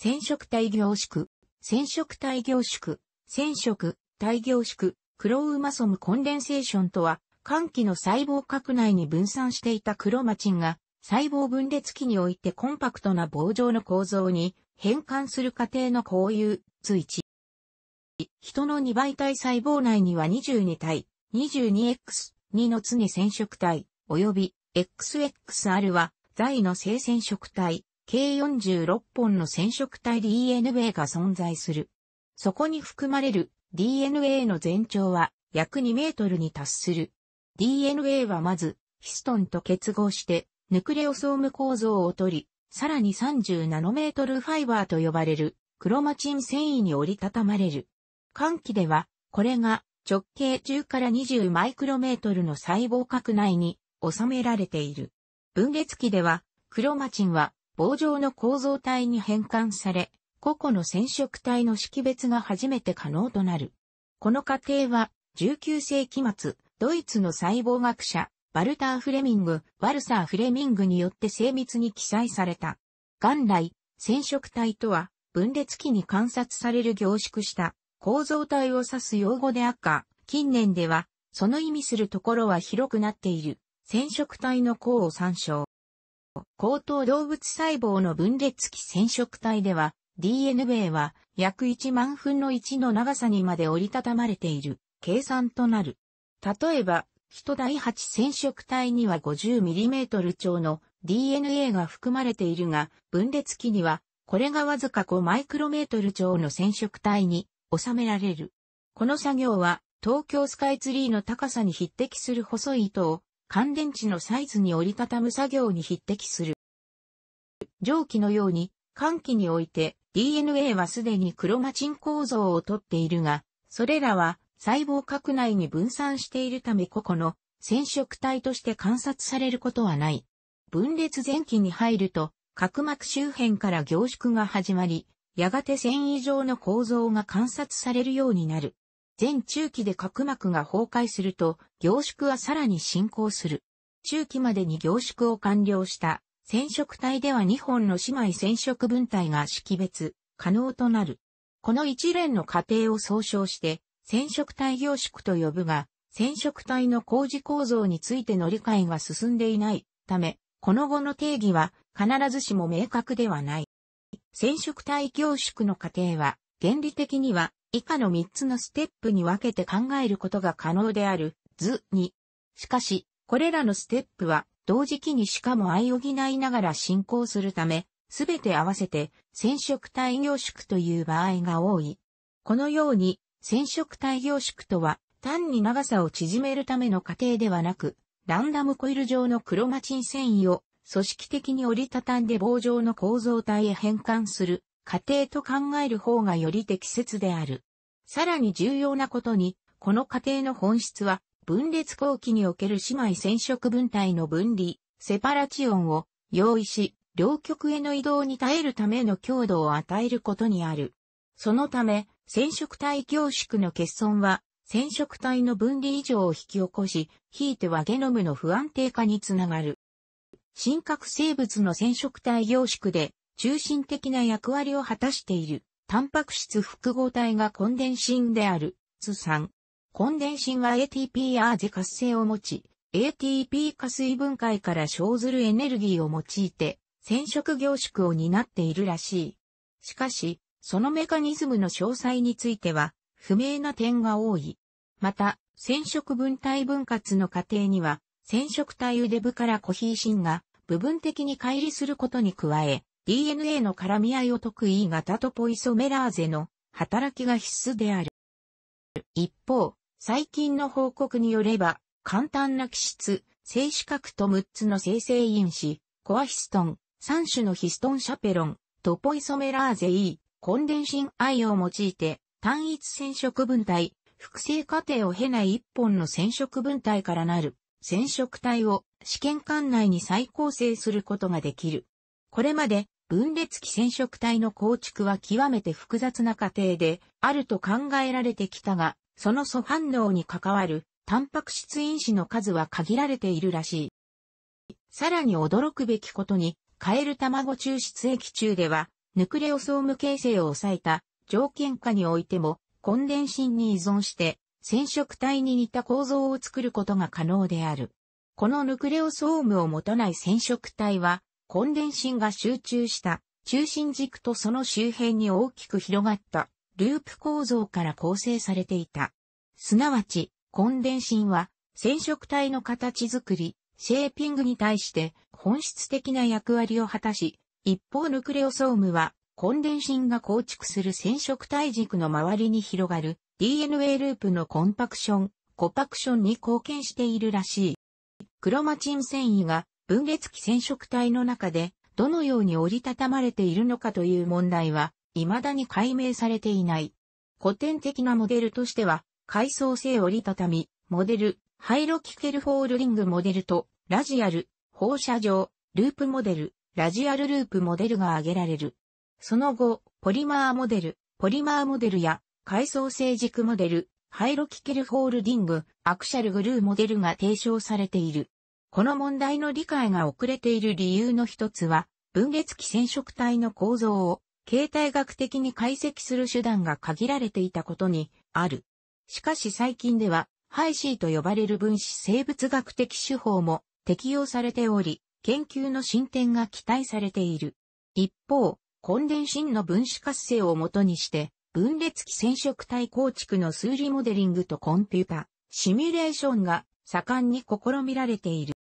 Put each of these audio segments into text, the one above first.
染色体凝縮、染色体凝縮、染色、体凝縮、クロウマソムコンデンセーションとは、肝気の細胞核内に分散していたクロマチンが、細胞分裂期においてコンパクトな棒状の構造に変換する過程のこういう人の2倍体細胞内には22体、22X2 の常染色体、及び XXR は在の性染色体、計46本の染色体 DNA が存在する。そこに含まれる DNA の全長は約2メートルに達する。DNA はまずヒストンと結合してヌクレオソーム構造をとり、さらに30ナノメートルファイバーと呼ばれるクロマチン繊維に折りたたまれる。寒気ではこれが直径10から20マイクロメートルの細胞核内に収められている。分裂期ではクロマチンは棒状の構造体に変換され、個々の染色体の識別が初めて可能となる。この過程は、19世紀末、ドイツの細胞学者、バルター・フレミング、ワルサー・フレミングによって精密に記載された。元来、染色体とは、分裂期に観察される凝縮した構造体を指す用語であっか、近年では、その意味するところは広くなっている、染色体の項を参照。高等動物細胞の分裂期染色体では、DNA は約1万分の1の長さにまで折りたたまれている計算となる。例えば、人第8染色体には 50mm 超の DNA が含まれているが、分裂期にはこれがわずか5マイクロメートル超の染色体に収められる。この作業は東京スカイツリーの高さに匹敵する細い糸を乾電池のサイズに折りたたむ作業に匹敵する。蒸気のように、寒気において DNA はすでにクロマチン構造をとっているが、それらは細胞核内に分散しているため個々の染色体として観察されることはない。分裂前期に入ると、角膜周辺から凝縮が始まり、やがて繊維状の構造が観察されるようになる。全中期で角膜が崩壊すると、凝縮はさらに進行する。中期までに凝縮を完了した染色体では2本の姉妹染色分体が識別可能となる。この一連の過程を総称して染色体凝縮と呼ぶが、染色体の工事構造についての理解が進んでいないため、この後の定義は必ずしも明確ではない。染色体凝縮の過程は原理的には以下の3つのステップに分けて考えることが可能である、図に。しかし、これらのステップは、同時期にしかも相補いながら進行するため、すべて合わせて染色体凝縮という場合が多い。このように、染色体凝縮とは、単に長さを縮めるための過程ではなく、ランダムコイル状のクロマチン繊維を組織的に折りたたんで棒状の構造体へ変換する過程と考える方がより適切である。さらに重要なことに、この過程の本質は、分裂後期における姉妹染色分体の分離、セパラチオンを用意し、両極への移動に耐えるための強度を与えることにある。そのため、染色体凝縮の欠損は、染色体の分離異常を引き起こし、ひいてはゲノムの不安定化につながる。真核生物の染色体凝縮で、中心的な役割を果たしている、タンパク質複合体がコンデンシンである、ツ酸。コンデンシンは ATP アーゼ活性を持ち、ATP 加水分解から生ずるエネルギーを用いて、染色凝縮を担っているらしい。しかし、そのメカニズムの詳細については、不明な点が多い。また、染色分体分割の過程には、染色体腕部からコヒーシンが部分的に乖離することに加え、DNA の絡み合いを解く E 型トポイソメラーゼの働きが必須である。一方、最近の報告によれば、簡単な基質、静止角と6つの生成因子、コアヒストン、3種のヒストンシャペロン、トポイソメラーゼ E、コンデンシン I を用いて、単一染色分体、複製過程を経ない一本の染色分体からなる染色体を試験管内に再構成することができる。これまで分裂期染色体の構築は極めて複雑な過程であると考えられてきたが、その素反応に関わるタンパク質因子の数は限られているらしい。さらに驚くべきことに、カエル卵抽出液中では、ヌクレオソーム形成を抑えた条件下においても、コンデンシンに依存して、染色体に似た構造を作ることが可能である。このヌクレオソームを持たない染色体は、コンデンシンが集中した中心軸とその周辺に大きく広がったループ構造から構成されていた。すなわち、コンデンシンは染色体の形づくり、シェーピングに対して本質的な役割を果たし、一方ヌクレオソームはコンデンシンが構築する染色体軸の周りに広がる DNA ループのコンパクション、コパクションに貢献しているらしい。クロマチン繊維が分裂期染色体の中でどのように折りたたまれているのかという問題は未だに解明されていない。古典的なモデルとしては階層性折りたたみ、モデル、ハイロキケルフォールリングモデルとラジアル、放射状、ループモデル、ラジアルループモデルが挙げられる。その後、ポリマーモデル、ポリマーモデルや階層性軸モデル、ハイロキケルフォールディング、アクシャルグルーモデルが提唱されている。この問題の理解が遅れている理由の一つは、分裂期染色体の構造を形態学的に解析する手段が限られていたことにある。しかし最近では、ハイシーと呼ばれる分子生物学的手法も適用されており、研究の進展が期待されている。一方、コンデンシンの分子活性をもとにして、分裂期染色体構築の数理モデリングとコンピュータ、シミュレーションが盛んに試みられている。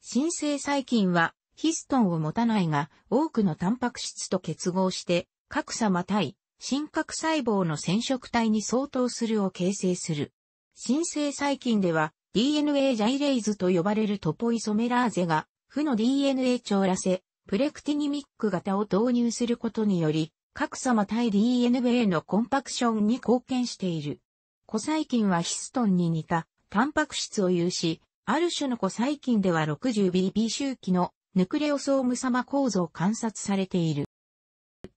新生細菌はヒストンを持たないが多くのタンパク質と結合して核様対真核細胞の染色体に相当するを形成する。新生細菌では DNA ジャイレイズと呼ばれるトポイソメラーゼが負の DNA 調らせ、プレクティニミック型を導入することにより、核様対 DNA のコンパクションに貢献している。古細菌はヒストンに似たタンパク質を有し、ある種の子細菌では 60BB 周期のヌクレオソーム様構造観察されている。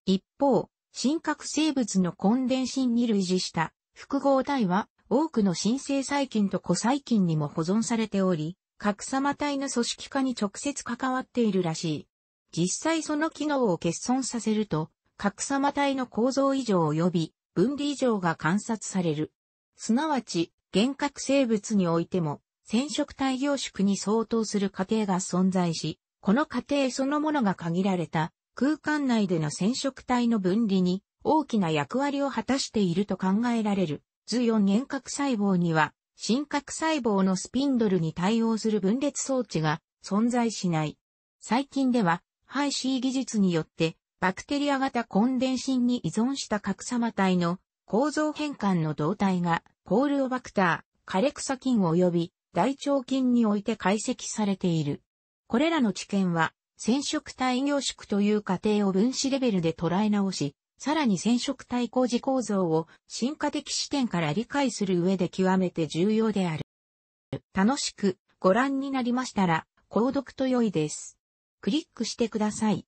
一方、真核生物の根伝心に類似した複合体は多くの新生細菌と子細菌にも保存されており、核様体の組織化に直接関わっているらしい。実際その機能を欠損させると、核様体の構造異常及び分離異常が観察される。すなわち、原核生物においても、染色体凝縮に相当する過程が存在し、この過程そのものが限られた空間内での染色体の分離に大きな役割を果たしていると考えられる。図4原核細胞には、真核細胞のスピンドルに対応する分裂装置が存在しない。最近では、ハイシー技術によって、バクテリア型コンデンシンに依存した核様体の構造変換の動体が、コールオバクター、カレクサ菌及び大腸菌において解析されている。これらの知見は、染色体凝縮という過程を分子レベルで捉え直し、さらに染色体工事構造を進化的視点から理解する上で極めて重要である。楽しくご覧になりましたら、購読と良いです。クリックしてください。